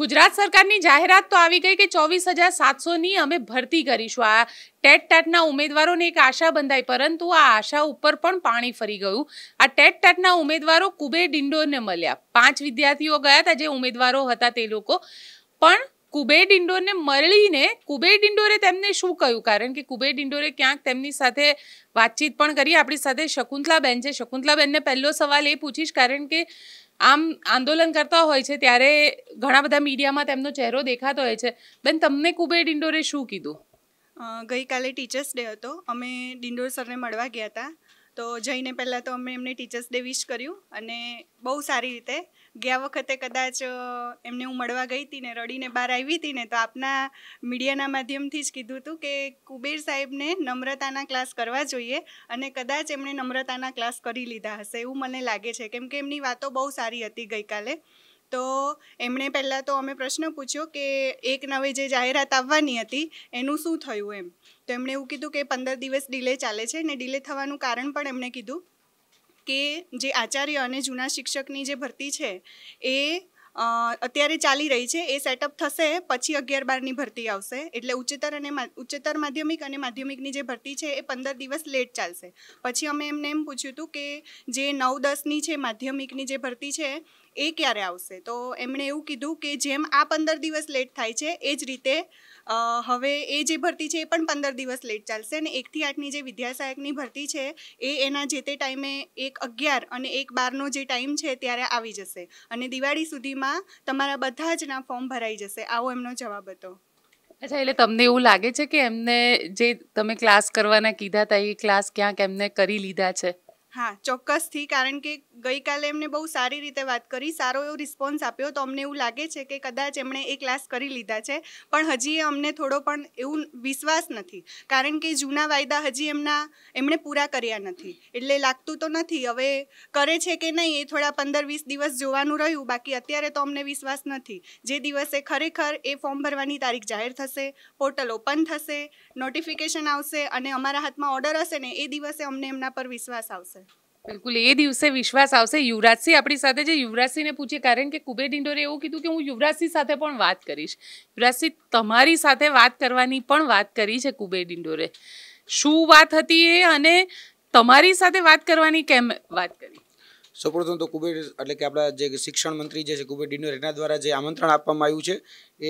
ગુજરાત સરકારની જાહેરાત તો આવી ગઈ કે ચોવીસ હજાર સાતસોની અમે ભરતી કરીશું આ ટેટ ટાટના ઉમેદવારોને એક આશા બંધાઈ પરંતુ આ આશા ઉપર પણ પાણી ફરી ગયું આ ટેટ ટાટના ઉમેદવારો કુબેર ડિંડોરને મળ્યા પાંચ વિદ્યાર્થીઓ ગયા હતા જે ઉમેદવારો હતા તે લોકો પણ કુબેર ડિંડોરને મળીને કુબેર ડિંડોરે તેમને શું કહ્યું કારણ કે કુબેર ડિંડોરે ક્યાંક તેમની સાથે વાતચીત પણ કરી આપણી સાથે શકુંતલાબેન છે શકુંતલાબેનને પહેલો સવાલ એ પૂછીશ કારણ કે આમ આંદોલન કરતા હોય છે ત્યારે ઘણા બધા મીડિયામાં તેમનો ચહેરો દેખાતો હોય છે બેન તમને કુબેર ડિંડોરે શું કીધું ગઈકાલે ટીચર્સ ડે હતો અમે ડિંડોર સરને મળવા ગયા હતા તો જઈને પહેલાં તો અમે એમને ટીચર્સ ડે વિશ કર્યું અને બહુ સારી રીતે ગયા વખતે કદાચ એમને હું મળવા ગઈ હતી ને રડીને બહાર આવી હતી ને તો આપના મીડિયાના માધ્યમથી જ કીધું હતું કે કુબેર સાહેબને નમ્રતાના ક્લાસ કરવા જોઈએ અને કદાચ એમણે નમ્રતાના ક્લાસ કરી લીધા હશે એવું મને લાગે છે કેમ કે એમની વાતો બહુ સારી હતી ગઈકાલે તો એમણે પહેલાં તો અમે પ્રશ્ન પૂછ્યો કે એક નવે જે જાહેરાત આવવાની હતી એનું શું થયું એમ તો એમણે એવું કીધું કે પંદર દિવસ ડિલે ચાલે છે ને ડિલે થવાનું કારણ પણ એમણે કીધું કે જે આચાર્ય અને જૂના શિક્ષકની જે ભરતી છે એ અત્યારે ચાલી રહી છે એ સેટઅપ થશે પછી અગિયાર બારની ભરતી આવશે એટલે ઉચ્ચતર અને ઉચ્ચતર માધ્યમિક અને માધ્યમિકની જે ભરતી છે એ પંદર દિવસ લેટ ચાલશે પછી અમે એમને એમ પૂછ્યું હતું કે જે નવ દસની છે માધ્યમિકની જે ભરતી છે એ ક્યારે આવશે તો એમણે એવું કીધું કે જેમ આ પંદર દિવસ લેટ થાય છે એ જ રીતે હવે એ જે ભરતી છે એ પણ પંદર દિવસ લેટ ચાલશે અને એકથી આઠની જે વિદ્યાસહાયકની ભરતી છે એ એના જે તે ટાઈમે એક અગિયાર અને એક બારનો જે ટાઈમ છે ત્યારે આવી જશે અને દિવાળી સુધીમાં તમારા બધા જના ફોર્મ ભરાઈ જશે આવો એમનો જવાબ હતો અચ્છા એટલે તમને એવું લાગે છે કે એમને જે તમે ક્લાસ કરવાના કીધા હતા એ ક્લાસ ક્યાંક એમને કરી લીધા છે હા ચોક્કસથી કારણ કે ગઈકાલે એમને બહુ સારી રીતે વાત કરી સારો એવો રિસ્પોન્સ આપ્યો તો અમને એવું લાગે છે કે કદાચ એમણે એ ક્લાસ કરી લીધા છે પણ હજી અમને થોડો પણ એવું વિશ્વાસ નથી કારણ કે જૂના વાયદા હજી એમના એમણે પૂરા કર્યા નથી એટલે લાગતું તો નથી હવે કરે છે કે નહીં એ થોડા પંદર વીસ દિવસ જોવાનું રહ્યું બાકી અત્યારે તો અમને વિશ્વાસ નથી જે દિવસે ખરેખર એ ફોર્મ ભરવાની તારીખ જાહેર થશે પોર્ટલ ઓપન થશે નોટિફિકેશન આવશે અને અમારા હાથમાં ઓર્ડર હશે ને એ દિવસે અમને એમના પર વિશ્વાસ આવશે બિલકુલ એ દિવસે વિશ્વાસ આવશે યુવરાજસિંહ આપણી સાથે જે યુવરાજસિંહને પૂછે કારણ કે કુબેર ડિંડોરે એવું કીધું કે હું યુવરાજસિંહ સાથે પણ વાત કરીશ યુવરાજસિંહ તમારી સાથે વાત કરવાની પણ વાત કરી છે કુબેર ડિંડોરે શું વાત હતી એ અને તમારી સાથે વાત કરવાની કેમ વાત કરી સૌપ્રથમ તો કુબેર એટલે કે આપણા જે શિક્ષણ મંત્રી જે છે કુબેર ડિનોર એના દ્વારા જે આમંત્રણ આપવામાં આવ્યું છે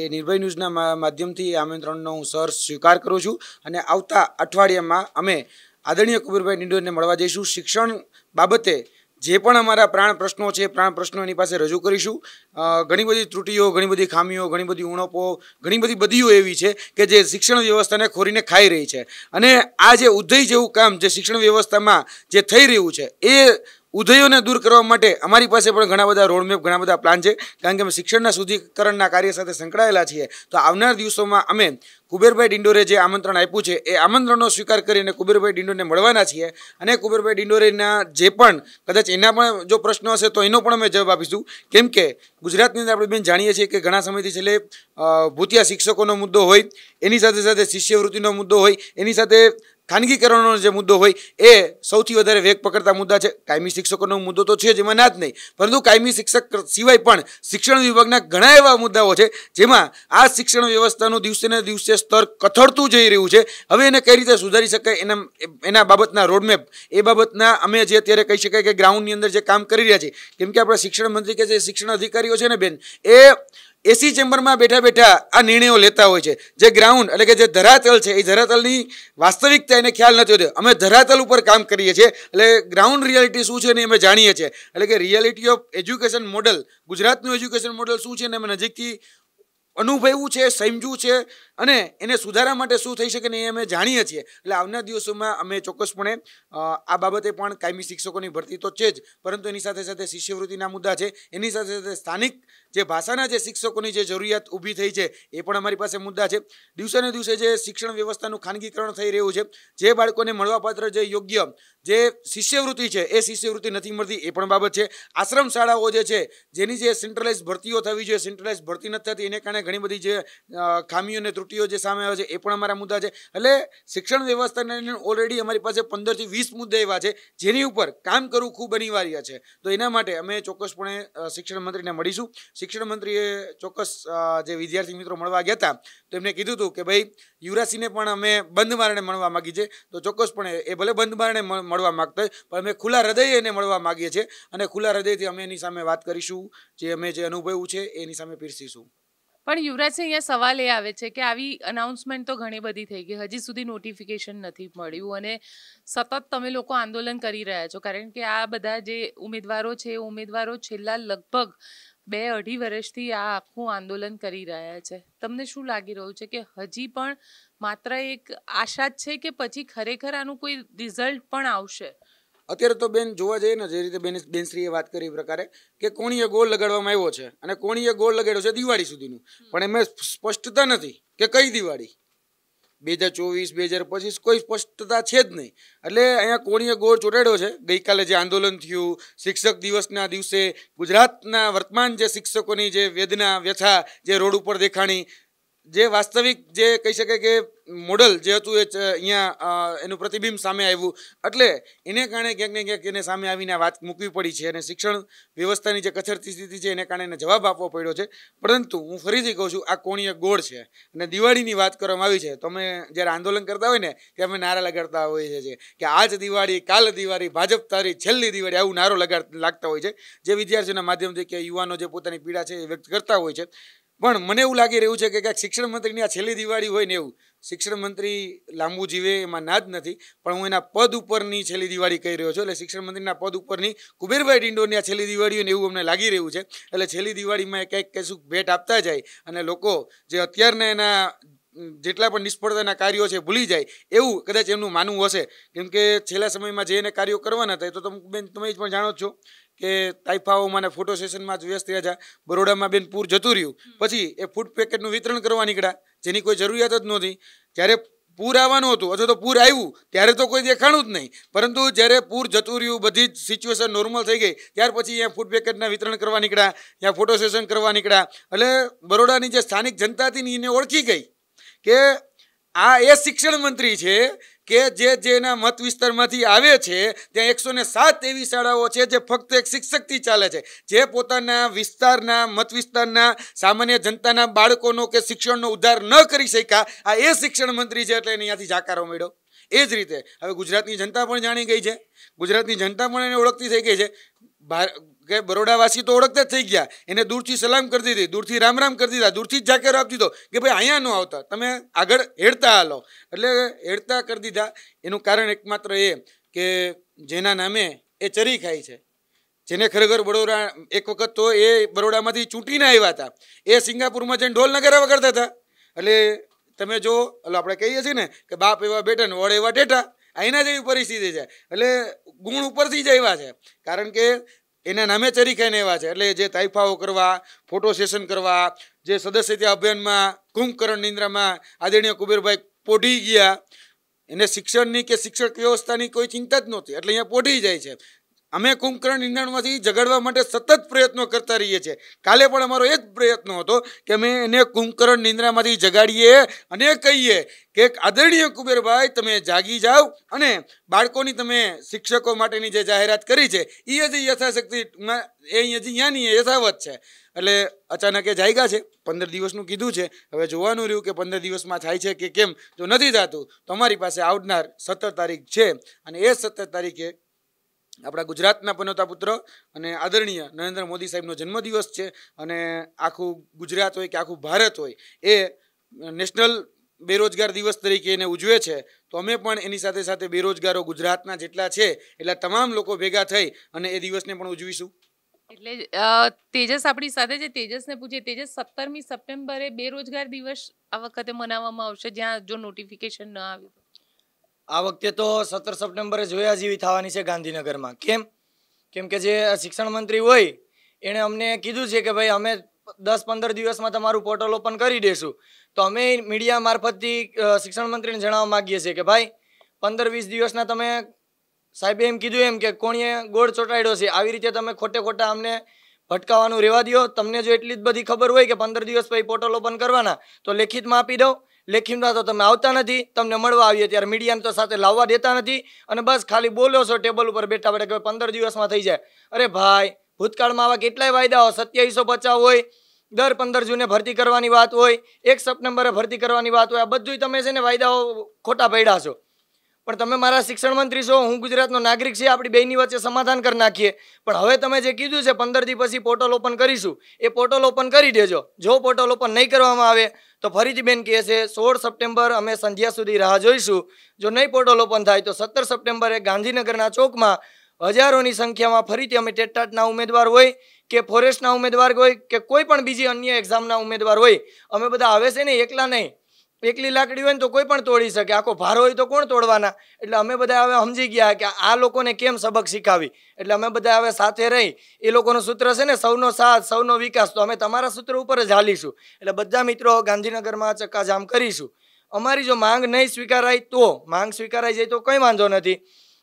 એ નિર્ભય ન્યૂઝના માધ્યમથી આમંત્રણનો હું સર સ્વીકાર કરું છું અને આવતા અઠવાડિયામાં અમે આદરણીય કુબીરભાઈ નિડોને મળવા જઈશું શિક્ષણ બાબતે જે પણ અમારા પ્રાણ પ્રશ્નો છે પ્રાણ પ્રશ્નો એની પાસે રજૂ કરીશું ઘણી બધી ત્રુટીઓ ઘણી બધી ખામીઓ ઘણી બધી ઉણપો ઘણી બધી બધીઓ એવી છે કે જે શિક્ષણ વ્યવસ્થાને ખોરીને ખાઈ રહી છે અને આ જે ઉદય જેવું કામ જે શિક્ષણ વ્યવસ્થામાં જે થઈ રહ્યું છે એ ઉદયોને દૂર કરવા માટે અમારી પાસે પણ ઘણા બધા રોડમેપ ઘણા બધા પ્લાન છે કારણ કે અમે શિક્ષણના શુદ્ધિકરણના કાર્ય સાથે સંકળાયેલા છીએ તો આવનાર દિવસોમાં અમે કુબેરભાઈ ડિંડોરે જે આમંત્રણ આપ્યું છે એ આમંત્રણનો સ્વીકાર કરીને કુબેરભાઈ ડિંડોરને મળવાના છીએ અને કુબેરભાઈ ડિંડોરેના જે પણ કદાચ એના પણ જો પ્રશ્નો હશે તો એનો પણ અમે જવાબ આપીશું કેમ કે ગુજરાતની અંદર આપણે બેન જાણીએ છીએ કે ઘણા સમયથી છેલ્લે ભૂતિયા શિક્ષકોનો મુદ્દો હોય એની સાથે સાથે શિષ્યવૃત્તિનો મુદ્દો હોય એની સાથે ખાનગીકરણનો જે મુદ્દો હોય એ સૌથી વધારે વેગ પકડતા મુદ્દા છે કાયમી શિક્ષકોનો મુદ્દો તો છે જેમાં ના જ નહીં પરંતુ કાયમી શિક્ષક સિવાય પણ શિક્ષણ વિભાગના ઘણા એવા મુદ્દાઓ છે જેમાં આ શિક્ષણ વ્યવસ્થાનું દિવસે ને દિવસે સ્તર કથળતું જઈ રહ્યું છે હવે એને કઈ રીતે સુધારી શકાય એના એના બાબતના રોડમેપ એ બાબતના અમે જે અત્યારે કહી શકાય કે ગ્રાઉન્ડની અંદર જે કામ કરી રહ્યા છે કેમ કે આપણા શિક્ષણ મંત્રી કે જે શિક્ષણ અધિકારીઓ છે ને બેન એ એસી ચેમ્બરમાં બેઠા બેઠા આ નિર્ણયો લેતા હોય છે જે ગ્રાઉન્ડ એટલે કે જે ધરાતલ છે એ ધરાતલની વાસ્તવિકતા એને ખ્યાલ નથી હોતો અમે ધરાતલ ઉપર કામ કરીએ છીએ એટલે ગ્રાઉન્ડ રિયાલિટી શું છે ને અમે જાણીએ છીએ એટલે કે રિયાલિટી ઓફ એજ્યુકેશન મોડલ ગુજરાતનું એજ્યુકેશન મોડલ શું છે ને અમે નજીકથી અનુભવ્યું છે સમજ્યું છે અને એને સુધારા માટે શું થઈ શકે ને એ અમે જાણીએ છીએ એટલે આવનાર દિવસોમાં અમે ચોક્કસપણે આ બાબતે પણ કાયમી શિક્ષકોની ભરતી તો છે જ પરંતુ એની સાથે સાથે શિષ્યવૃત્તિના મુદ્દા છે એની સાથે સાથે સ્થાનિક જે ભાષાના જે શિક્ષકોની જે જરૂરિયાત ઊભી થઈ છે એ પણ અમારી પાસે મુદ્દા છે દિવસેને દિવસે જે શિક્ષણ વ્યવસ્થાનું ખાનગીકરણ થઈ રહ્યું છે જે બાળકોને મળવાપાત્ર જે યોગ્ય જે શિષ્યવૃત્તિ છે એ શિષ્યવૃત્તિ નથી મળતી એ પણ બાબત છે આશ્રમ શાળાઓ જે છે જેની જે સેન્ટ્રલાઇઝ ભરતીઓ થવી જોઈએ સેન્ટ્રલાઇઝ ભરતી નથી થતી એને કારણે ઘણી બધી જે ખામીઓ અને ત્રુટિઓ જે સામે આવે છે એ પણ અમારા મુદ્દા છે એટલે શિક્ષણ વ્યવસ્થાને ઓલરેડી અમારી પાસે પંદરથી વીસ મુદ્દા એવા છે જેની ઉપર કામ કરવું ખૂબ અનિવાર્ય છે તો એના માટે અમે ચોક્કસપણે શિક્ષણ મંત્રીને મળીશું શિક્ષણ મંત્રીએ ચોક્કસ જે વિદ્યાર્થી મિત્રો મળવા ગયા હતા તો એમને કીધું હતું કે ભાઈ યુવરાજસિંહને પણ અમે બંધ મારણે મળવા માગી છે તો ચોક્કસપણે એ ભલે બંધ મારણે મળવા માગતા હોય પણ અમે ખુલ્લા હૃદય એને મળવા માગીએ છીએ અને ખુલ્લા હૃદયથી અમે એની સામે વાત કરીશું જે અમે જે અનુભવ્યું છે એની સામે પીરસીશું પણ યુવરાજસિંહ અહીંયા સવાલ એ આવે છે કે આવી અનાઉન્સમેન્ટ તો ઘણી બધી થઈ ગઈ હજી સુધી નોટિફિકેશન નથી મળ્યું અને સતત તમે લોકો આંદોલન કરી રહ્યા છો કારણ કે આ બધા જે ઉમેદવારો છે એ ઉમેદવારો છેલ્લા લગભગ બે અઢી વર્ષથી આ આખું આંદોલન કરી રહ્યા છે તમને શું લાગી રહ્યું છે કે હજી પણ માત્ર એક આશા જ છે કે પછી ખરેખર આનું કોઈ રિઝલ્ટ પણ આવશે અત્યારે તો બેન જોવા જઈએ ને જે રીતે બેન બેનશ્રીએ વાત કરી એ પ્રકારે કે કોણીએ ગોલ લગાડવામાં આવ્યો છે અને કોણીએ ગોલ લગાડ્યો છે દિવાળી સુધીનું પણ એમાં સ્પષ્ટતા નથી કે કઈ દિવાળી બે હજાર ચોવીસ બે હજાર પચીસ કોઈ સ્પષ્ટતા છે જ નહીં એટલે અહીંયા કોણીએ ગોળ ચોટાડ્યો છે ગઈકાલે જે આંદોલન થયું શિક્ષક દિવસના દિવસે ગુજરાતના વર્તમાન જે શિક્ષકોની જે વેદના વ્યથા જે રોડ ઉપર દેખાણી જે વાસ્તવિક જે કહી શકે કે મોડલ જે હતું એ અહીંયા એનું પ્રતિબિંબ સામે આવ્યું એટલે એને કારણે ક્યાંક ને ક્યાંક એને સામે આવીને આ વાત મૂકવી પડી છે અને શિક્ષણ વ્યવસ્થાની જે કચરતી સ્થિતિ છે એને કારણે એને જવાબ આપવો પડ્યો છે પરંતુ હું ફરીથી કહું છું આ કોણીય ગોળ છે અને દિવાળીની વાત કરવામાં આવી છે તમે જ્યારે આંદોલન કરતા હોય ને ત્યારે અમે નારા લગાડતા હોઈએ છીએ કે આજ દિવાળી કાલ દિવાળી ભાજપ તારી છેલ્લી દિવાળી આવું નારો લગાડ લાગતા હોય છે જે વિદ્યાર્થીઓના માધ્યમથી કે યુવાનો જે પોતાની પીડા છે એ વ્યક્ત કરતા હોય છે પણ મને એવું લાગી રહ્યું છે કે ક્યાંક શિક્ષણ મંત્રીની આ છેલ્લી દિવાળી હોય ને એવું શિક્ષણ મંત્રી લાંબુ જીવે એમાં ના જ નથી પણ હું એના પદ ઉપરની છેલ્લી દિવાળી કહી રહ્યો છું એટલે શિક્ષણ મંત્રીના પદ ઉપરની કુબેરભાઈ ડિંડોની આ છેલ્લી દિવાળી હોય એવું અમને લાગી રહ્યું છે એટલે છેલ્લી દિવાળીમાં એ કંઈક કશું ભેટ આપતા જાય અને લોકો જે અત્યારના એના જેટલા પણ નિષ્ફળતાના કાર્યો છે ભૂલી જાય એવું કદાચ એમનું માનવું હશે કેમ કે છેલ્લા સમયમાં જે એને કાર્યો કરવાના હતા એ તો તમે તમે જ પણ જાણો છો કે તાઇફાઓ મને ફોટો સેશનમાં જ વ્યસ્ત થયા છે બરોડામાં બેન પૂર જતું રહ્યું પછી એ ફૂડ પેકેટનું વિતરણ કરવા નીકળ્યા જેની કોઈ જરૂરિયાત જ નહોતી જ્યારે પૂર આવવાનું હતું અથવા તો પૂર આવ્યું ત્યારે તો કોઈ દેખાણું જ નહીં પરંતુ જ્યારે પૂર જતું રહ્યું બધી જ સિચ્યુએશન નોર્મલ થઈ ગઈ ત્યાર પછી અહીંયા ફૂડ પેકેટના વિતરણ કરવા નીકળ્યા ત્યાં ફોટો સેશન કરવા નીકળ્યા એટલે બરોડાની જે સ્થાનિક જનતા હતી એને ઓળખી ગઈ કે આ એ શિક્ષણ મંત્રી છે કે જે જેના મત વિસ્તારમાંથી આવે છે ત્યાં એકસો ને સાત એવી શાળાઓ છે જે ફક્ત એક શિક્ષકથી ચાલે છે જે પોતાના વિસ્તારના મત વિસ્તારના સામાન્ય જનતાના બાળકોનો કે શિક્ષણનો ઉદ્ધાર ન કરી શક્યા આ એ શિક્ષણ મંત્રી છે એટલે એને અહીંયાથી જાકારો મળ્યો એ જ રીતે હવે ગુજરાતની જનતા પણ જાણી ગઈ છે ગુજરાતની જનતા પણ એને ઓળખતી થઈ ગઈ છે કે બરોડાવાસી તો ઓળખતા જ થઈ ગયા એને દૂરથી સલામ કરી દીધી દૂરથી રામ રામ કરી દીધા દૂરથી જ જાકેરો આપી દીધો કે ભાઈ અહીંયા ન આવતા તમે આગળ હેડતા હાલો એટલે હેડતા કરી દીધા એનું કારણ એકમાત્ર એ કે જેના નામે એ ચરી ખાય છે જેને ખરેખર બરોડા એક વખત તો એ બરોડામાંથી ચૂંટીને આવ્યા હતા એ સિંગાપુરમાં જઈને ઢોલ નગારા વગાડતા હતા એટલે તમે જો એટલે આપણે કહીએ છીએ ને કે બાપ એવા બેટા ને વડ એવા ટેટા અહીંના જેવી પરિસ્થિતિ છે એટલે ગુણ ઉપરથી જ આવ્યા છે કારણ કે એના નામે ચરીખાઈને એવા છે એટલે જે તાઇફાઓ કરવા ફોટો સેશન કરવા જે સદસ્યતા અભિયાનમાં કુંભકરણ નિંદ્રામાં આદરણીય કુબેરભાઈ પોઢી ગયા એને શિક્ષણની કે શિક્ષક વ્યવસ્થાની કોઈ ચિંતા જ નહોતી એટલે અહીંયા પોઢી જાય છે અમે કુંભકર્ણ નિંદાણમાંથી જગાડવા માટે સતત પ્રયત્નો કરતા રહીએ છીએ કાલે પણ અમારો એક પ્રયત્ન હતો કે અમે એને કુંભકર્ણ નિંદ્રામાંથી જગાડીએ અને કહીએ કે એક આદરણીય કુબેરભાઈ તમે જાગી જાઓ અને બાળકોની તમે શિક્ષકો માટેની જે જાહેરાત કરી છે એ હજી યથાશક્તિ એ હજી યાની યથાવત છે એટલે અચાનક એ જાગ્યા છે પંદર દિવસનું કીધું છે હવે જોવાનું રહ્યું કે પંદર દિવસમાં થાય છે કે કેમ જો નથી થતું તો અમારી પાસે આવનાર સત્તર તારીખ છે અને એ સત્તર તારીખે આપણા ગુજરાતના પનોતા પુત્ર અને આદરણીય નરેન્દ્ર મોદી સાહેબનો જન્મદિવસ છે અને આખું ગુજરાત હોય કે આખું ભારત હોય એ નેશનલ બેરોજગાર દિવસ તરીકે એને ઉજવે છે તો અમે પણ એની સાથે સાથે બેરોજગારો ગુજરાતના જેટલા છે એટલા તમામ લોકો ભેગા થઈ અને એ દિવસને પણ ઉજવીશું એટલે તેજસ આપણી સાથે જે તેજસને પૂછે તેજસ સત્તરમી સપ્ટેમ્બરે બેરોજગાર દિવસ આ વખતે મનાવવામાં આવશે જ્યાં જો નોટિફિકેશન ન આવ્યું આ વખતે તો સત્તર સપ્ટેમ્બરે જોયા જેવી થવાની છે ગાંધીનગરમાં કેમ કેમ કે જે શિક્ષણ મંત્રી હોય એણે અમને કીધું છે કે ભાઈ અમે દસ પંદર દિવસમાં તમારું પોર્ટલ ઓપન કરી દઈશું તો અમે મીડિયા મારફતથી શિક્ષણ મંત્રીને જણાવવા માગીએ છીએ કે ભાઈ પંદર વીસ દિવસના તમે સાહેબે એમ કીધું એમ કે કોણીએ ગોળ ચોટાડ્યો છે આવી રીતે તમે ખોટે ખોટા અમને ભટકાવાનું રહેવા દો તમને જો એટલી જ બધી ખબર હોય કે પંદર દિવસ પછી પોર્ટલ ઓપન કરવાના તો લેખિતમાં આપી દઉં લેખિમના તો તમે આવતા નથી તમને મળવા આવીએ ત્યારે મીડિયાને તો સાથે લાવવા દેતા નથી અને બસ ખાલી બોલો છો ટેબલ ઉપર બેઠા બેઠા કે પંદર દિવસમાં થઈ જાય અરે ભાઈ ભૂતકાળમાં આવા કેટલાય વાયદાઓ સત્યાવીસો પચાવ હોય દર પંદર જૂને ભરતી કરવાની વાત હોય એક સપ્ટેમ્બરે ભરતી કરવાની વાત હોય આ બધું તમે છે ને વાયદાઓ ખોટા પડ્યા છો પણ તમે મારા શિક્ષણ મંત્રી છો હું ગુજરાતનો નાગરિક છે આપણી બેની વચ્ચે સમાધાન કરી નાખીએ પણ હવે તમે જે કીધું છે પંદર દિવસ પછી પોર્ટલ ઓપન કરીશું એ પોર્ટલ ઓપન કરી દેજો જો પોર્ટલ ઓપન નહીં કરવામાં આવે તો ફરીથી બેન કહે છે સોળ સપ્ટેમ્બર અમે સંધ્યા સુધી રાહ જોઈશું જો નહીં પોર્ટલ ઓપન થાય તો સત્તર સપ્ટેમ્બરે ગાંધીનગરના ચોકમાં હજારોની સંખ્યામાં ફરીથી અમે ટેટાટના ઉમેદવાર હોય કે ફોરેસ્ટના ઉમેદવાર હોય કે કોઈ પણ બીજી અન્ય એક્ઝામના ઉમેદવાર હોય અમે બધા આવે છે ને એકલા નહીં એકલી લાકડી હોય ને તો કોઈ પણ તોડી શકે આખો ભારો હોય તો કોણ તોડવાના એટલે અમે બધા હવે સમજી ગયા કે આ લોકોને કેમ સબક શીખાવી એટલે અમે બધા હવે સાથે રહી એ લોકોનું સૂત્ર છે ને સૌનો સાથ સૌનો વિકાસ તો અમે તમારા સૂત્ર ઉપર જ હાલીશું એટલે બધા મિત્રો ગાંધીનગરમાં ચક્કાજામ કરીશું અમારી જો માંગ નહીં સ્વીકારાય તો માંગ સ્વીકારાઈ જાય તો કંઈ વાંધો નથી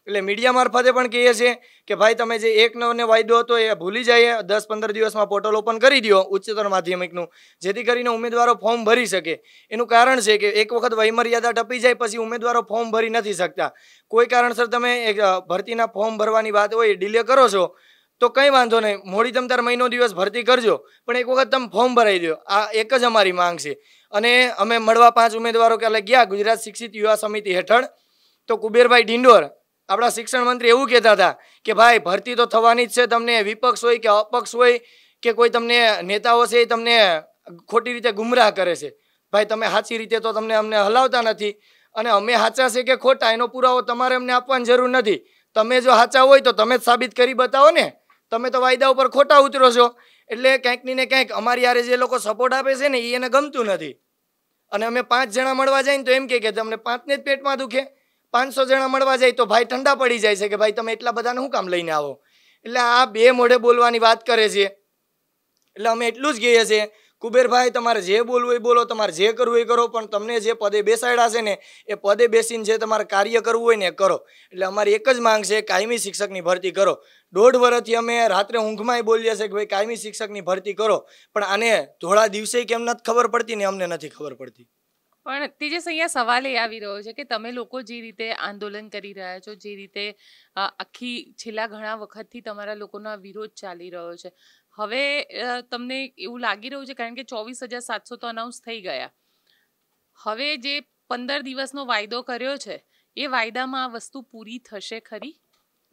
એટલે મીડિયા મારફતે પણ કહીએ છીએ કે ભાઈ તમે જે એક નવને વાયદો હતો એ ભૂલી જઈએ દસ પંદર દિવસમાં પોર્ટલ ઓપન કરી દો ઉચ્ચતર માધ્યમિકનું જેથી કરીને ઉમેદવારો ફોર્મ ભરી શકે એનું કારણ છે કે એક વખત વયમર્યાદા ટપી જાય પછી ઉમેદવારો ફોર્મ ભરી નથી શકતા કોઈ કારણસર તમે ભરતીના ફોર્મ ભરવાની વાત હોય ડીલે કરો છો તો કંઈ વાંધો નહીં મોડી તમતાર મહિનો દિવસ ભરતી કરજો પણ એક વખત તમે ફોર્મ ભરાઈ દો આ એક જ અમારી માંગ છે અને અમે મળવા પાંચ ઉમેદવારો કાલે ગયા ગુજરાત શિક્ષિત યુવા સમિતિ હેઠળ તો કુબેરભાઈ ડિંડોર આપણા શિક્ષણ મંત્રી એવું કહેતા હતા કે ભાઈ ભરતી તો થવાની જ છે તમને વિપક્ષ હોય કે અપક્ષ હોય કે કોઈ તમને નેતાઓ છે એ તમને ખોટી રીતે ગુમરાહ કરે છે ભાઈ તમે સાચી રીતે તો તમને અમને હલાવતા નથી અને અમે સાચા છે કે ખોટા એનો પુરાવો તમારે અમને આપવાની જરૂર નથી તમે જો સાચા હોય તો તમે જ સાબિત કરી બતાવો ને તમે તો વાયદા ઉપર ખોટા ઉતરો છો એટલે ક્યાંકની ને કંઈક અમારી યારે જે લોકો સપોર્ટ આપે છે ને એ એને ગમતું નથી અને અમે પાંચ જણા મળવા જઈને તો એમ કે તમને પાંચને જ પેટમાં દુખે પાંચસો જણા મળવા જાય તો ભાઈ ઠંડા પડી જાય છે કે ભાઈ તમે એટલા બધાને શું કામ લઈને આવો એટલે આ બે મોઢે બોલવાની વાત કરે છે એટલે અમે એટલું જ કહીએ છીએ કુબેરભાઈ તમારે જે બોલવું એ બોલો તમારે જે કરવું એ કરો પણ તમને જે પદે બેસાડ્યા છે ને એ પદે બેસીને જે તમારે કાર્ય કરવું હોય ને એ કરો એટલે અમારી એક જ માંગ છે કાયમી શિક્ષકની ભરતી કરો દોઢ વર્ષથી અમે રાત્રે ઊંઘમાંય બોલીએ છીએ કે ભાઈ કાયમી શિક્ષકની ભરતી કરો પણ આને ધોળા દિવસે કેમ નથી ખબર પડતી ને અમને નથી ખબર પડતી પણ તેજસ અહીંયા સવાલ એ આવી રહ્યો છે કે તમે લોકો જે રીતે આંદોલન કરી રહ્યા છો જે રીતે આખી છેલ્લા ઘણા વખતથી તમારા લોકોનો વિરોધ ચાલી રહ્યો છે હવે તમને એવું લાગી રહ્યું છે કારણ કે ચોવીસ હજાર સાતસો તો અનાઉન્સ થઈ ગયા હવે જે પંદર દિવસનો વાયદો કર્યો છે એ વાયદામાં આ વસ્તુ પૂરી થશે ખરી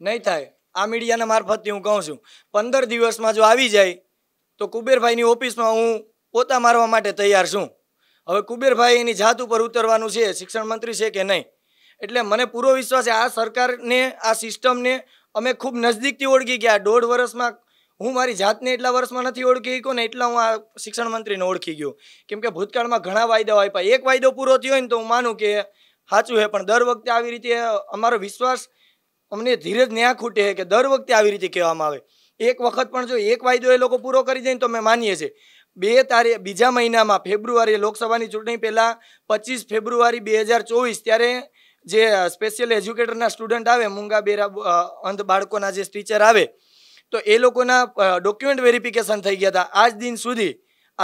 નહીં થાય આ મીડિયાના મારફતથી હું કહું છું પંદર દિવસમાં જો આવી જાય તો કુબેરભાઈની ઓફિસમાં હું પોતા મારવા માટે તૈયાર છું હવે કુબેરભાઈ એની જાત ઉપર ઉતરવાનું છે શિક્ષણ મંત્રી છે કે નહીં એટલે મને પૂરો વિશ્વાસ છે આ સરકારને આ સિસ્ટમને અમે ખૂબ નજદીકથી ઓળખી ગયા દોઢ વર્ષમાં હું મારી જાતને એટલા વર્ષમાં નથી ઓળખી ગયો ને એટલા હું આ શિક્ષણ મંત્રીને ઓળખી ગયો કેમ કે ભૂતકાળમાં ઘણા વાયદાઓ આપ્યા એક વાયદો પૂરો થયો હોય ને તો હું માનું કે સાચું છે પણ દર વખતે આવી રીતે અમારો વિશ્વાસ અમને ધીરે જ ન્યા ખૂટે છે કે દર વખતે આવી રીતે કહેવામાં આવે એક વખત પણ જો એક વાયદો એ લોકો પૂરો કરી જાય તો અમે માનીએ છીએ બે તારીખ બીજા મહિનામાં ફેબ્રુઆરી લોકસભાની ચૂંટણી પહેલાં પચીસ ફેબ્રુઆરી બે હજાર ચોવીસ ત્યારે જે સ્પેશિયલ એજ્યુકેટરના સ્ટુડન્ટ આવે મૂંગા બેરા અંધ બાળકોના જે ટીચર આવે તો એ લોકોના ડોક્યુમેન્ટ વેરિફિકેશન થઈ ગયા હતા આજ દિન સુધી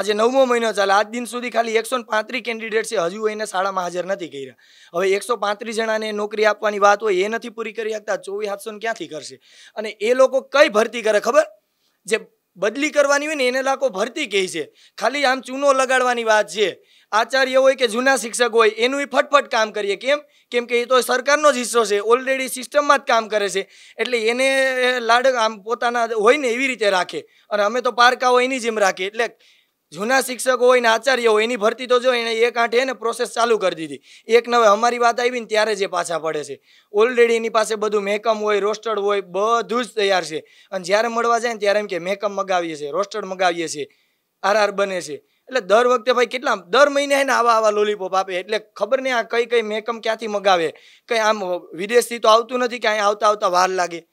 આજે નવમો મહિનો ચાલે આજ દિન સુધી ખાલી એકસો પાંત્રીસ કેન્ડિડેટ છે હજુ એને શાળામાં હાજર નથી કર્યા હવે એકસો પાંત્રીસ જણાને નોકરી આપવાની વાત હોય એ નથી પૂરી કરી શકતા ચોવીસ હાથસો ક્યાંથી કરશે અને એ લોકો કઈ ભરતી કરે ખબર જે બદલી કરવાની હોય ને એને લાકો ભરતી કહે છે ખાલી આમ ચૂનો લગાડવાની વાત છે આચાર્ય હોય કે જૂના શિક્ષક હોય એનું એ ફટફટ કામ કરીએ કેમ કેમ કે એ તો સરકારનો જ હિસ્સો છે ઓલરેડી સિસ્ટમમાં જ કામ કરે છે એટલે એને લાડ આમ પોતાના હોય ને એવી રીતે રાખે અને અમે તો પારકાઓ એની જેમ રાખીએ એટલે જૂના શિક્ષકો હોય ને આચાર્ય હોય એની ભરતી તો જો એને એક આઠે ને પ્રોસેસ ચાલુ કરી દીધી એક નવે અમારી વાત આવી ને ત્યારે જે પાછા પડે છે ઓલરેડી એની પાસે બધું મેકમ હોય રોસ્ટડ હોય બધું જ તૈયાર છે અને જ્યારે મળવા જાય ને ત્યારે એમ કે મેકમ મગાવીએ છીએ રોસ્ટડ મગાવીએ છીએ આરઆર બને છે એટલે દર વખતે ભાઈ કેટલા દર મહિને હે ને આવા આવા લોલીપોપ આપે એટલે ખબર નહીં આ કઈ કઈ મેકમ ક્યાંથી મગાવે કંઈ આમ વિદેશથી તો આવતું નથી ક્યાંય આવતા આવતા વાર લાગે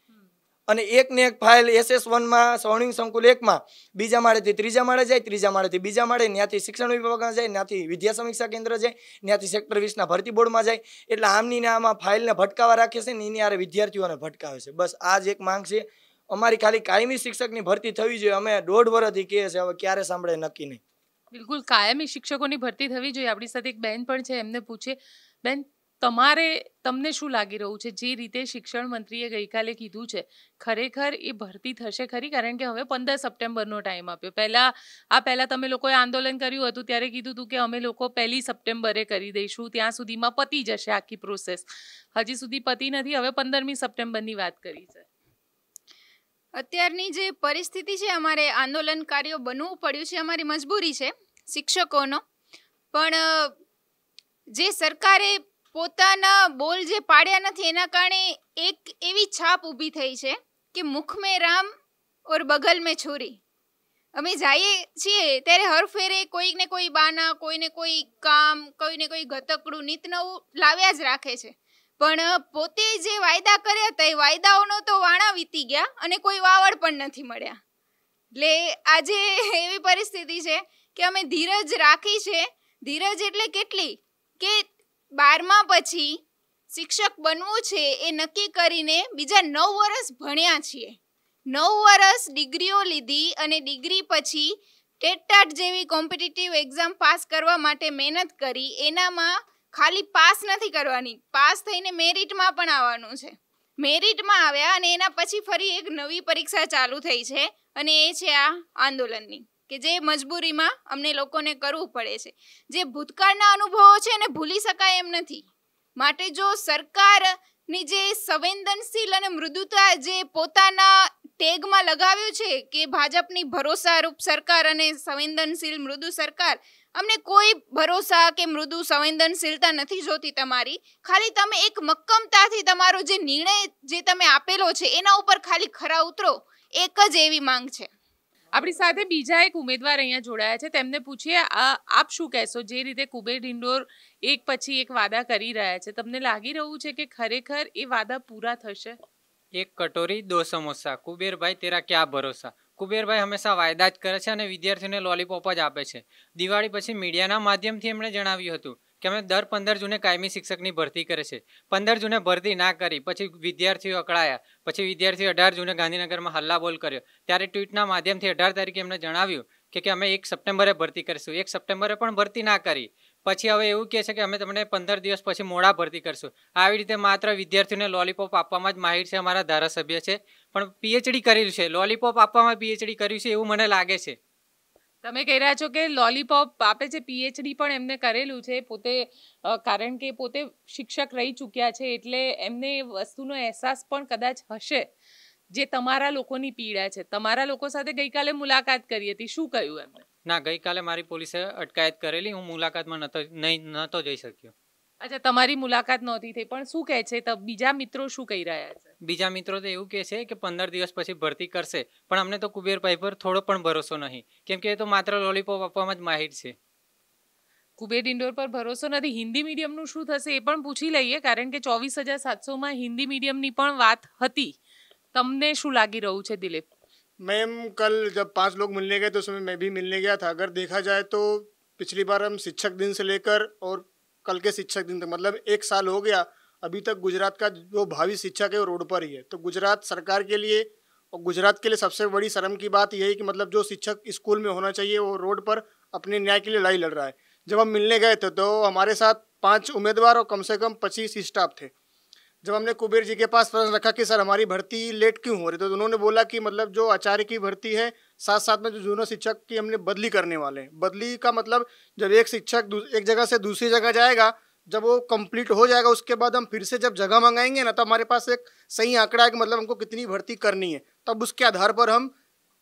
અને એકને એક ફાઇલ એસએસ વનમાં સ્વર્ણિમ સંકુલ એકમાં બીજા માળેથી ત્રીજા માળે જાય ત્રીજા માળેથી બીજા માળે ત્યાંથી શિક્ષણ વિભાગમાં જાય ત્યાંથી વિદ્યા સમીક્ષા કેન્દ્ર જાય ત્યાંથી સેક્ટર વીસના ભરતી બોર્ડમાં જાય એટલે આમની ને આમાં ફાઇલને ભટકાવા રાખે છે ને એની આરે વિદ્યાર્થીઓને ભટકાવે છે બસ આ જ એક માંગ છે અમારી ખાલી કાયમી શિક્ષકની ભરતી થવી જોઈએ અમે દોઢ વર્ષથી કહે છે હવે ક્યારે સાંભળે નક્કી નહીં બિલકુલ કાયમી શિક્ષકોની ભરતી થવી જોઈએ આપણી સાથે એક બેન પણ છે એમને પૂછે બેન તમારે તમને શું લાગી રહ્યું છે જે રીતે શિક્ષણ મંત્રીએ ગઈકાલે કીધું છે ખરેખર એ ભરતી થશે ખરી કારણ કે હવે પંદર સપ્ટેમ્બરનો ટાઈમ આપ્યો પહેલાં આ પહેલાં તમે લોકોએ આંદોલન કર્યું હતું ત્યારે કીધું હતું કે અમે લોકો પહેલી સપ્ટેમ્બરે કરી દઈશું ત્યાં સુધીમાં પતી જશે આખી પ્રોસેસ હજી સુધી પતી નથી હવે પંદરમી સપ્ટેમ્બરની વાત કરી છે અત્યારની જે પરિસ્થિતિ છે અમારે આંદોલનકારીઓ બનવું પડ્યું છે અમારી મજબૂરી છે શિક્ષકોનો પણ જે સરકારે પોતાના બોલ જે પાડ્યા નથી એના કારણે એક એવી છાપ ઊભી થઈ છે કે મુખ મેં રામ ઓર બગલ મેં છોરી અમે જઈએ છીએ ત્યારે હરફેરે ફેરે કોઈને કોઈ બાના કોઈને કોઈ કામ કોઈને કોઈ ગતકડું નીત નવું લાવ્યા જ રાખે છે પણ પોતે જે વાયદા કર્યા હતા એ વાયદાઓનો તો વાણા વીતી ગયા અને કોઈ વાવડ પણ નથી મળ્યા એટલે આજે એવી પરિસ્થિતિ છે કે અમે ધીરજ રાખી છે ધીરજ એટલે કેટલી કે બારમા પછી શિક્ષક બનવું છે એ નક્કી કરીને બીજા નવ વર્ષ ભણ્યા છીએ નવ વર્ષ ડિગ્રીઓ લીધી અને ડિગ્રી પછી ટેટટાટ જેવી કોમ્પિટિટિવ એક્ઝામ પાસ કરવા માટે મહેનત કરી એનામાં ખાલી પાસ નથી કરવાની પાસ થઈને મેરિટમાં પણ આવવાનું છે મેરિટમાં આવ્યા અને એના પછી ફરી એક નવી પરીક્ષા ચાલુ થઈ છે અને એ છે આ આંદોલનની કે જે મજબૂરીમાં અમને લોકોને કરવું પડે છે જે ભૂતકાળના અનુભવો છે એને ભૂલી શકાય એમ નથી માટે જો સરકારની જે સંવેદનશીલ અને મૃદુતા જે પોતાના ટેગમાં લગાવ્યું છે કે ભાજપની ભરોસારૂપ સરકાર અને સંવેદનશીલ મૃદુ સરકાર અમને કોઈ ભરોસા કે મૃદુ સંવેદનશીલતા નથી જોતી તમારી ખાલી તમે એક મક્કમતાથી તમારો જે નિર્ણય જે તમે આપેલો છે એના ઉપર ખાલી ખરા ઉતરો એક જ એવી માંગ છે આપણી સાથે બીજા એક ઉમેદવાર અહીંયા જોડાયા છે તેમને પૂછીએ આપ શું કહેશો જે રીતે કુબેર ઢિંડોર એક પછી એક વાદા કરી રહ્યા છે તમને લાગી રહ્યું છે કે ખરેખર એ વાદા પૂરા થશે એક કટોરી દો સમોસા કુબેરભાઈ તેરા ક્યાં ભરોસા કુબેરભાઈ હંમેશા વાયદા જ કરે છે અને વિદ્યાર્થીઓને લોલીપોપ જ આપે છે દિવાળી પછી મીડિયાના માધ્યમથી એમણે જણાવ્યું હતું કે અમે દર પંદર જૂને કાયમી શિક્ષકની ભરતી કરે છે પંદર જૂને ભરતી ના કરી પછી વિદ્યાર્થીઓ અકળાયા પછી વિદ્યાર્થીઓ અઢાર જૂને ગાંધીનગરમાં હલ્લા બોલ કર્યો ત્યારે ટ્વીટના માધ્યમથી અઢાર તારીખે એમને જણાવ્યું કે કે અમે એક સપ્ટેમ્બરે ભરતી કરીશું એક સપ્ટેમ્બરે પણ ભરતી ના કરી પછી હવે એવું કહે છે કે અમે તમને પંદર દિવસ પછી મોડા ભરતી કરીશું આવી રીતે માત્ર વિદ્યાર્થીઓને લોલીપોપ આપવામાં જ માહિર છે અમારા ધારાસભ્ય છે પણ પીએચડી કરેલું છે લોલીપોપ આપવામાં પીએચડી કર્યું છે એવું મને લાગે છે તમે કહી રહ્યા છો કે લોલીપોપ આપે જે પીએચડી પણ એમને કરેલું છે પોતે કારણ કે પોતે શિક્ષક રહી ચૂક્યા છે એટલે એમને એ વસ્તુનો અહેસાસ પણ કદાચ હશે જે તમારા લોકોની પીડા છે તમારા લોકો સાથે ગઈકાલે મુલાકાત કરી હતી શું કહ્યું એમને ના ગઈકાલે મારી પોલીસે અટકાયત કરેલી હું મુલાકાતમાં નતો નહીં નહોતો જઈ શક્યો અચ્છા તમારી મુલાકાત નહોતી થઈ પણ શું કહે છે બીજા મિત્રો શું કહી રહ્યા છે બીજા મિત્રો તો એવું કહે છે કે પંદર દિવસ પછી ભરતી કરશે પણ અમને તો કુબેર કુબેરભાઈ પર થોડો પણ ભરોસો નહીં કેમ કે એ તો માત્ર લોલીપોપ આપવામાં જ માહિર છે કુબેર ઇન્ડોર પર ભરોસો નથી હિન્દી મીડિયમનું શું થશે એ પણ પૂછી લઈએ કારણ કે ચોવીસ હજાર સાતસોમાં હિન્દી મીડિયમની પણ વાત હતી તમને શું લાગી રહ્યું છે દિલીપ મેમ કલ जब પાંચ लोग મિલને गए તો उसमें मैं भी मिलने गया था अगर देखा जाए तो पिछली बार हम शिक्षक दिन લેકર ઓર कल के शिक्षक दिन तक मतलब एक साल हो गया अभी तक गुजरात का जो भावी शिक्षक है वो रोड पर ही है तो गुजरात सरकार के लिए और गुजरात के लिए सबसे बड़ी शर्म की बात यही कि मतलब जो शिक्षक स्कूल में होना चाहिए वो रोड पर अपने न्याय के लिए लड़ाई लड़ रहा है जब हम मिलने गए थे तो हमारे साथ पाँच उम्मीदवार और कम से कम पच्चीस स्टाफ थे जब हमने कुबेर जी के पास प्रश्न रखा कि सर हमारी भर्ती लेट क्यों हो रही तो उन्होंने बोला कि मतलब जो आचार्य की भर्ती है साथ साथ में जो जूनियर शिक्षक की हमने बदली करने वाले हैं बदली का मतलब जब एक शिक्षक एक जगह से दूसरी जगह जाएगा जब वो कंप्लीट हो जाएगा उसके बाद हम फिर से जब जगह मंगाएंगे ना तो हमारे पास एक सही आंकड़ा है कि मतलब हमको कितनी भर्ती करनी है तब उसके आधार पर हम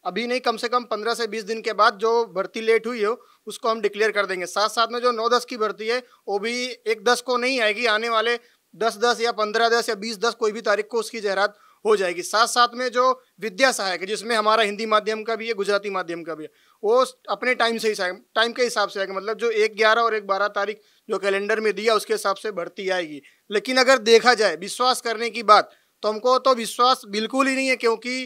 अभी नहीं कम से कम पंद्रह से बीस दिन के बाद जो भर्ती लेट हुई हो उसको हम डिक्लेयर कर देंगे साथ साथ में जो नौ दस की भर्ती है वो भी एक दस को नहीं आएगी आने वाले दस दस या पंद्रह दस या बीस दस कोई भी तारीख को उसकी जहरात हो जाएगी साथ साथ में जो विद्या सहायक है जिसमें हमारा हिंदी माध्यम का भी है गुजराती माध्यम का भी है वो अपने टाइम से ही टाइम के हिसाब से आएगा मतलब जो एक ग्यारह और एक बारह तारीख जो कैलेंडर में दिया उसके हिसाब से भर्ती आएगी लेकिन अगर देखा जाए विश्वास करने की बात तो हमको तो विश्वास बिल्कुल ही नहीं है क्योंकि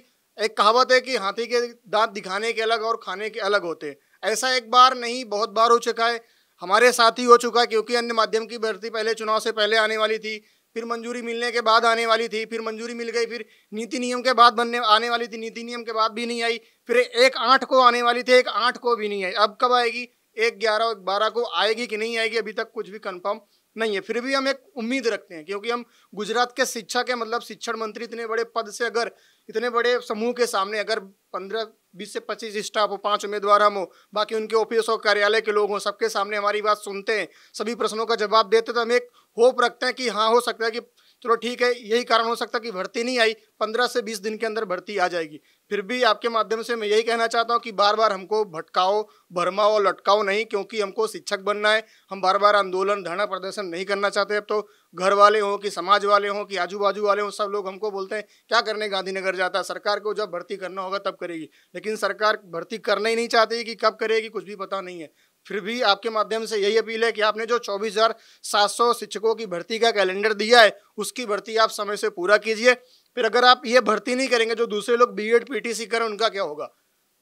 एक कहावत है कि हाथी के दांत दिखाने के अलग और खाने के अलग होते हैं ऐसा एक बार नहीं बहुत बार हो चुका है हमारे साथ ही हो चुका है क्योंकि अन्य माध्यम की भर्ती पहले चुनाव से पहले आने वाली थी फिर मंजूरी मिलने के बाद आने वाली थी फिर मंजूरी मिल गई फिर नीति नियम के बाद बनने आने वाली थी नीति नियम के बाद भी नहीं आई फिर एक आठ को आने वाली थी एक आठ को भी नहीं आई अब कब आएगी एक ग्यारह और बारह को आएगी कि नहीं आएगी अभी तक कुछ भी कन्फर्म नहीं है फिर भी हम एक उम्मीद रखते हैं क्योंकि हम गुजरात के शिक्षा के मतलब शिक्षण मंत्री इतने बड़े पद से अगर इतने बड़े समूह के सामने अगर पंद्रह बीस से पच्चीस स्टाफ हो पाँच उम्मीदवार हम हो बाकी उनके ऑफिस और कार्यालय के लोग हों सबके सामने हमारी बात सुनते हैं सभी प्रश्नों का जवाब देते तो हम एक होप रखते हैं कि हाँ हो सकता है कि चलो ठीक है यही कारण हो सकता कि भर्ती नहीं आई पंद्रह से बीस दिन के अंदर भर्ती आ जाएगी फिर भी आपके माध्यम से मैं यही कहना चाहता हूँ कि बार बार हमको भटकाओ भरमाओ और लटकाओ नहीं क्योंकि हमको शिक्षक बनना है हम बार बार आंदोलन धरना प्रदर्शन नहीं करना चाहते अब तो घर वाले हों कि समाज वाले हों कि आजू बाजू वाले हों सब लोग हमको बोलते हैं क्या करने गांधीनगर जाता है सरकार को जब भर्ती करना होगा तब करेगी लेकिन सरकार भर्ती करना ही नहीं चाहती कि कब करेगी कुछ भी पता नहीं है फिर भी आपके माध्यम से यही अपील है कि आपने जो 24,700 शिक्षकों की भर्ती का कैलेंडर दिया है उसकी भर्ती आप समय से पूरा कीजिए फिर अगर आप ये भर्ती नहीं करेंगे जो दूसरे लोग बी एड पी करें उनका क्या होगा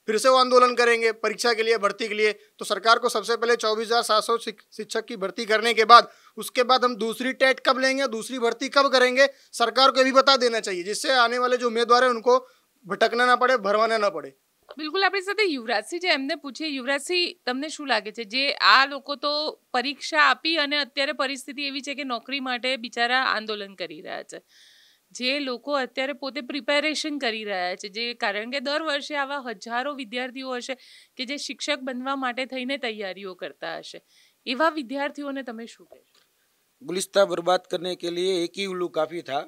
फिर से वो आंदोलन करेंगे परीक्षा के लिए भर्ती के लिए तो सरकार को सबसे पहले चौबीस हज़ार सात सौ शिक्षक की भर्ती करने के बाद उसके बाद हम दूसरी टेट कब लेंगे दूसरी भर्ती कब करेंगे सरकार को भी बता देना चाहिए जिससे आने वाले जो उम्मीदवार हैं उनको भटकना ना पड़े भरवाना ना पड़े બિલકુલ આપણી સાથે યુવરાજસિંહ છે એમને પૂછીએ યુવરાજસિંહ તમને શું લાગે છે જે આ લોકો તો પરીક્ષા આપી અને અત્યારે પરિસ્થિતિ એવી છે કે નોકરી માટે બિચારા આંદોલન કરી રહ્યા છે જે લોકો અત્યારે પોતે પ્રિપેરેશન કરી રહ્યા છે જે કારણ કે દર વર્ષે આવા હજારો વિદ્યાર્થીઓ હશે કે જે શિક્ષક બનવા માટે થઈને તૈયારીઓ કરતા હશે એવા વિદ્યાર્થીઓને તમે શું કહેશો ગુલિસ્તા બરબાદ કરને કે લીએ એક હી ઉલ્લુ કાફી થા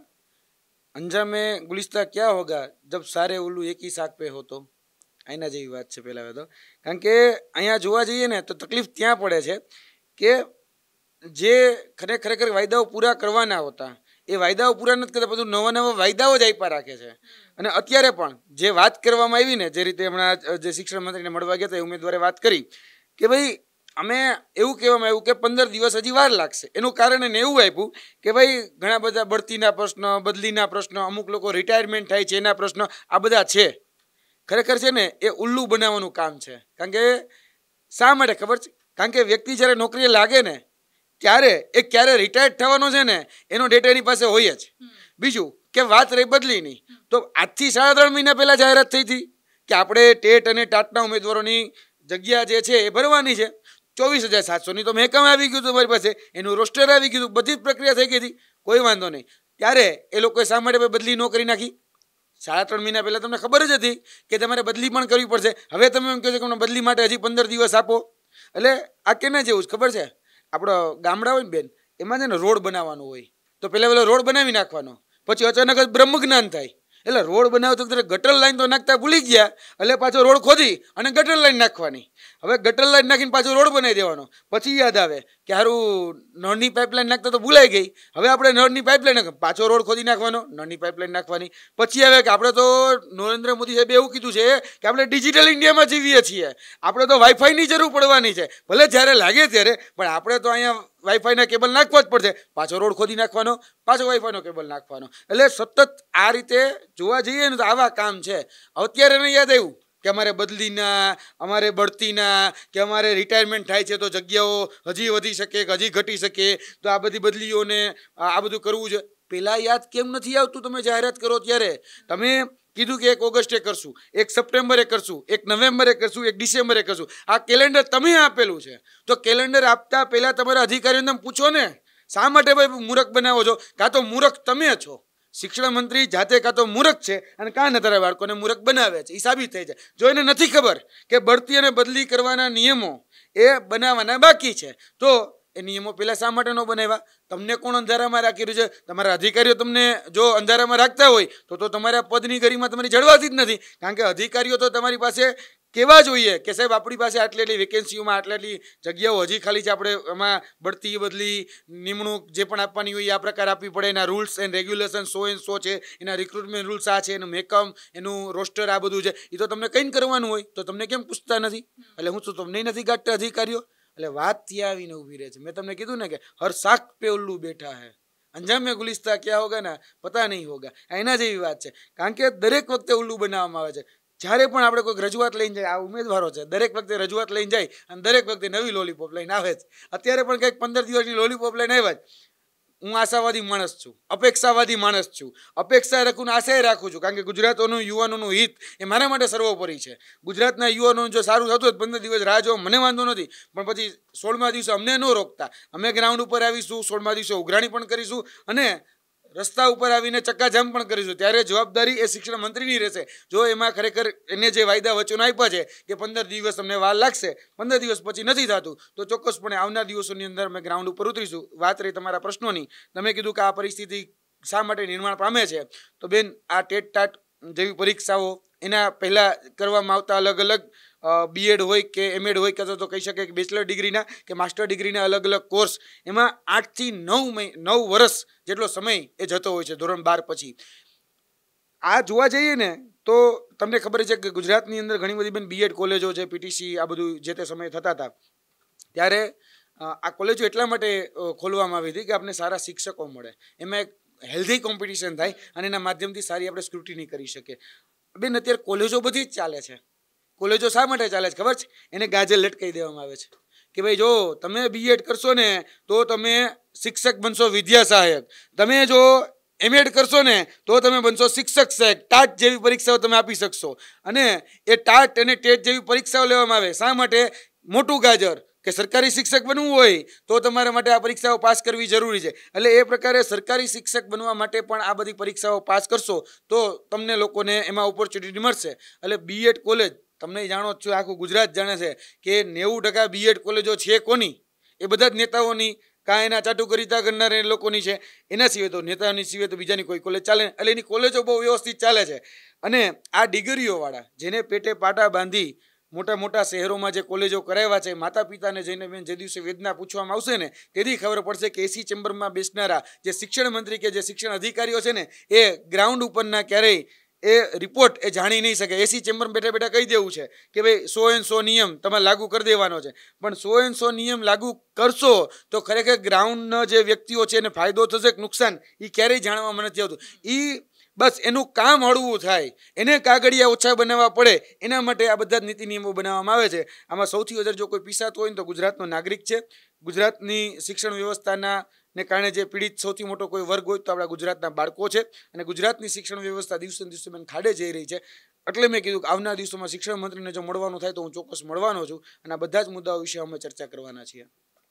અંજામે ગુલિસ્તા ક્યા હોગા જબ સારે ઉલ્લુ એક હી સાક પે હો તો આના જેવી વાત છે પહેલાં તો કારણ કે અહીંયા જોવા જઈએ ને તો તકલીફ ત્યાં પડે છે કે જે ખરેખર ખરેખર વાયદાઓ પૂરા કરવાના હતા એ વાયદાઓ પૂરા નથી કરતા બધું નવા નવા વાયદાઓ જ આપ્યા રાખે છે અને અત્યારે પણ જે વાત કરવામાં આવી ને જે રીતે હમણાં જે શિક્ષણ મંત્રીને મળવા ગયા હતા એ ઉમેદવારે વાત કરી કે ભાઈ અમે એવું કહેવામાં આવ્યું કે પંદર દિવસ હજી વાર લાગશે એનું કારણ એને એવું આપ્યું કે ભાઈ ઘણા બધા બઢતીના પ્રશ્ન બદલીના પ્રશ્ન અમુક લોકો રિટાયરમેન્ટ થાય છે એના પ્રશ્ન આ બધા છે ખરેખર છે ને એ ઉલ્લુ બનાવવાનું કામ છે કારણ કે શા માટે ખબર છે કારણ કે વ્યક્તિ જ્યારે નોકરીએ લાગે ને ત્યારે એ ક્યારે રિટાયર્ડ થવાનો છે ને એનો ડેટા એની પાસે હોય જ બીજું કે વાત રહી બદલીની તો આજથી સાડા ત્રણ મહિના પહેલાં જાહેરાત થઈ હતી કે આપણે ટેટ અને ટાટના ઉમેદવારોની જગ્યા જે છે એ ભરવાની છે ચોવીસ હજાર સાતસોની તો મેં મહેકમ આવી ગયું હતું મારી પાસે એનું રોસ્ટર આવી ગયું હતું બધી જ પ્રક્રિયા થઈ ગઈ હતી કોઈ વાંધો નહીં ત્યારે એ લોકોએ શા માટે બદલી નોકરી નાખી સાડા ત્રણ મહિના પહેલાં તમને ખબર જ હતી કે તમારે બદલી પણ કરવી પડશે હવે તમે એમ કહો છો કે અમને બદલી માટે હજી પંદર દિવસ આપો એટલે આ કેના જેવું જ ખબર છે આપણો ગામડા હોય ને બેન એમાં છે ને રોડ બનાવવાનો હોય તો પહેલાં પહેલાં રોડ બનાવી નાખવાનો પછી અચાનક જ બ્રહ્મજ્ઞાન થાય એટલે રોડ બનાવતો ત્યારે ગટર લાઈન તો નાખતા ભૂલી ગયા એટલે પાછો રોડ ખોદી અને ગટર લાઈન નાખવાની હવે ગટર લાઈન નાખીને પાછો રોડ બનાવી દેવાનો પછી યાદ આવે કે સારું નળની પાઇપલાઇન નાખતા તો ભૂલાઈ ગઈ હવે આપણે નળની પાઇપલાઇન પાછો રોડ ખોદી નાખવાનો નળની પાઇપલાઇન નાખવાની પછી આવે કે આપણે તો નરેન્દ્ર મોદી સાહેબે એવું કીધું છે કે આપણે ડિજિટલ ઇન્ડિયામાં જીવીએ છીએ આપણે તો વાઈફાઈની જરૂર પડવાની છે ભલે જ્યારે લાગે ત્યારે પણ આપણે તો અહીંયા વાઈફાઈના કેબલ નાખવા જ પડશે પાછો રોડ ખોદી નાખવાનો પાછો વાઈફાઈનો કેબલ નાખવાનો એટલે સતત આ રીતે જોવા જઈએ ને તો આવા કામ છે અત્યારે યાદ આવ્યું કે અમારે બદલીના અમારે બઢતીના કે અમારે રિટાયરમેન્ટ થાય છે તો જગ્યાઓ હજી વધી શકે કે હજી ઘટી શકે તો આ બધી બદલીઓને આ બધું કરવું છે પહેલાં યાદ કેમ નથી આવતું તમે જાહેરાત કરો ત્યારે તમે કીધું કે એક ઓગસ્ટે કરશું એક સપ્ટેમ્બરે કરશું એક નવેમ્બરે કરશું એક ડિસેમ્બરે કરશું આ કેલેન્ડર તમે આપેલું છે તો કેલેન્ડર આપતા પહેલાં તમારા અધિકારીઓને પૂછો ને શા માટે ભાઈ મૂરખ બનાવો છો કાં તો મૂરખ તમે છો શિક્ષણ મંત્રી જાતે કાં તો મૂરખ છે અને કાં નતારા બાળકોને મૂરખ બનાવે છે એ સાબિત થઈ જાય જો એને નથી ખબર કે બઢતી અને બદલી કરવાના નિયમો એ બનાવવાના બાકી છે તો એ નિયમો પહેલાં શા માટે ન બનાવ્યા તમને કોણ અંધારામાં રાખી રહ્યું છે તમારા અધિકારીઓ તમને જો અંધારામાં રાખતા હોય તો તો તમારા પદની ગરીમાં તમારી જળવાતી જ નથી કારણ કે અધિકારીઓ તો તમારી પાસે કેવા જોઈએ કે સાહેબ આપણી પાસે આટલી આટલી વેકેન્સીઓમાં આટલી આટલી જગ્યાઓ હજી ખાલી છે આપણે એમાં બઢતી બદલી નિમણૂક જે પણ આપવાની હોય એ આ પ્રકાર આપવી પડે એના rules and regulation so and so છે એના રિક્રુટમેન્ટ રૂલ્સ આ છે એનું મેકઅપ એનું રોસ્ટર આ બધું છે એ તો તમને કંઈ કરવાનું હોય તો તમને કેમ પૂછતા નથી એટલે હું શું તમને નથી ગાંઠતા અધિકારીઓ એટલે વાત ત્યાં આવીને ઊભી રહે છે મેં તમને કીધું ને કે હર શાક પે ઉલ્લું બેઠા હે અંજામે ગુલિસ્તા ક્યાં હોગા ના પતા નહીં હોગા એના જેવી વાત છે કારણ કે દરેક વખતે ઉલ્લું બનાવવામાં આવે છે જ્યારે પણ આપણે કોઈક રજૂઆત લઈને જાય આ ઉમેદવારો છે દરેક વખતે રજૂઆત લઈને જાય અને દરેક વખતે નવી લોલીપોપ લઈને આવે જ અત્યારે પણ કંઈક પંદર દિવસની લોલીપોપ લઈને આવ્યા જ હું આશાવાદી માણસ છું અપેક્ષાવાદી માણસ છું અપેક્ષા રાખું આશાય રાખું છું કારણ કે ગુજરાતોનું યુવાનોનું હિત એ મારા માટે સર્વોપરી છે ગુજરાતના યુવાનોનું જો સારું થતું હોય પંદર દિવસ રાહ જોવા મને વાંધો નથી પણ પછી સોળમા દિવસે અમને ન રોકતા અમે ગ્રાઉન્ડ ઉપર આવીશું સોળમા દિવસે ઉઘરાણી પણ કરીશું અને રસ્તા ઉપર આવીને ચક્કાજામ પણ કરીશું ત્યારે જવાબદારી એ શિક્ષણ મંત્રીની રહેશે જો એમાં ખરેખર એને જે વાયદા વચનો આપ્યા છે કે પંદર દિવસ અમને વાર લાગશે પંદર દિવસ પછી નથી થતું તો ચોક્કસપણે આવનાર દિવસોની અંદર અમે ગ્રાઉન્ડ ઉપર ઉતરીશું વાત રહી તમારા પ્રશ્નોની તમે કીધું કે આ પરિસ્થિતિ શા માટે નિર્માણ પામે છે તો બેન આ ટેટ ટાટ જેવી પરીક્ષાઓ એના પહેલાં કરવામાં આવતા અલગ અલગ બીએડ હોય કે એમએડ હોય કે તો કહી શકાય કે બેચલર ડિગ્રીના કે માસ્ટર ડિગ્રીના અલગ અલગ કોર્સ એમાં આઠથી નવ મહિ નવ વર્ષ જેટલો સમય એ જતો હોય છે ધોરણ બાર પછી આ જોવા જઈએ ને તો તમને ખબર છે કે ગુજરાતની અંદર ઘણી બધી બેન બીએડ કોલેજો છે પીટીસી આ બધું જે તે સમયે થતા હતા ત્યારે આ કોલેજો એટલા માટે ખોલવામાં આવી હતી કે આપણે સારા શિક્ષકો મળે એમાં એક હેલ્ધી કોમ્પિટિશન થાય અને એના માધ્યમથી સારી આપણે સ્ક્રુટિની કરી શકીએ બેન અત્યારે કોલેજો બધી જ ચાલે છે કોલેજો શા માટે ચાલે છે ખબર છે એને ગાજે લટકાઈ દેવામાં આવે છે કે ભાઈ જો તમે બીએડ કરશો ને તો તમે શિક્ષક બનશો વિદ્યા સહાયક તમે જો એમએડ કરશો ને તો તમે બનશો શિક્ષક સહાયક ટાટ જેવી પરીક્ષાઓ તમે આપી શકશો અને એ ટાટ અને ટેટ જેવી પરીક્ષાઓ લેવામાં આવે શા માટે મોટું ગાજર કે સરકારી શિક્ષક બનવું હોય તો તમારા માટે આ પરીક્ષાઓ પાસ કરવી જરૂરી છે એટલે એ પ્રકારે સરકારી શિક્ષક બનવા માટે પણ આ બધી પરીક્ષાઓ પાસ કરશો તો તમને લોકોને એમાં ઓપોર્ચ્યુનિટી મળશે એટલે બીએડ કોલેજ તમને જાણો જ છો આખું ગુજરાત જાણે છે કે નેવું ટકા બીએડ કોલેજો છે કોની એ બધા જ નેતાઓની કાં એના ચાટુકરીતા કરનાર એ લોકોની છે એના સિવાય તો નેતાની સિવાય તો બીજાની કોઈ કોલેજ ચાલે એટલે એની કોલેજો બહુ વ્યવસ્થિત ચાલે છે અને આ ડિગ્રીઓવાળા જેને પેટે પાટા બાંધી મોટા મોટા શહેરોમાં જે કોલેજો કરાવ્યા છે માતા પિતાને જઈને બેન જે દિવસે વેદના પૂછવામાં આવશે ને તેથી ખબર પડશે કે એસી ચેમ્બરમાં બેસનારા જે શિક્ષણ મંત્રી કે જે શિક્ષણ અધિકારીઓ છે ને એ ગ્રાઉન્ડ ઉપરના ક્યારેય એ રિપોર્ટ એ જાણી નહીં શકે એસી ચેમ્બરમાં બેઠા બેઠા કહી દેવું છે કે ભાઈ સો એન સો નિયમ તમે લાગુ કરી દેવાનો છે પણ સો એન સો નિયમ લાગુ કરશો તો ખરેખર ગ્રાઉન્ડના જે વ્યક્તિઓ છે એને ફાયદો થશે કે નુકસાન એ ક્યારેય જાણવામાં નથી આવતું એ બસ એનું કામ હળવું થાય એને કાગળિયા ઓછા બનાવવા પડે એના માટે આ બધા જ નીતિ નિયમો બનાવવામાં આવે છે આમાં સૌથી વધારે જો કોઈ પીસાતો હોય ને તો ગુજરાતનો નાગરિક છે ગુજરાતની શિક્ષણ વ્યવસ્થાના ને કારણે જે પીડિત સૌથી મોટો કોઈ વર્ગ હોય તો આપણા ગુજરાતના બાળકો છે અને ગુજરાતની શિક્ષણ વ્યવસ્થા દિવસે દિવસે મેં ખાડે જઈ રહી છે એટલે મેં કીધું કે આવનાર દિવસોમાં શિક્ષણ મંત્રીને જો મળવાનું થાય તો હું ચોક્કસ મળવાનો છું અને આ બધા જ મુદ્દાઓ વિશે અમે ચર્ચા કરવાના છીએ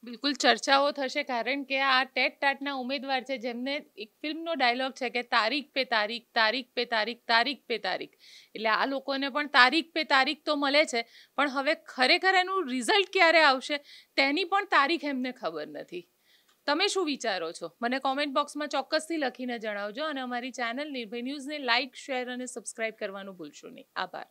બિલકુલ ચર્ચાઓ થશે કારણ કે આ ટેટ ટાટના ઉમેદવાર છે જેમને એક ફિલ્મનો ડાયલોગ છે કે તારીખ પે તારીખ તારીખ પે તારીખ તારીખ પે તારીખ એટલે આ લોકોને પણ તારીખ પે તારીખ તો મળે છે પણ હવે ખરેખર એનું રિઝલ્ટ ક્યારે આવશે તેની પણ તારીખ એમને ખબર નથી તમે શું વિચારો છો મને કોમેન્ટ બોક્સમાં ચોક્કસથી લખીને જણાવજો અને અમારી ચેનલ નિર્ભય ન્યૂઝને લાઇક શેર અને સબસ્ક્રાઇબ કરવાનું ભૂલશો નહીં આભાર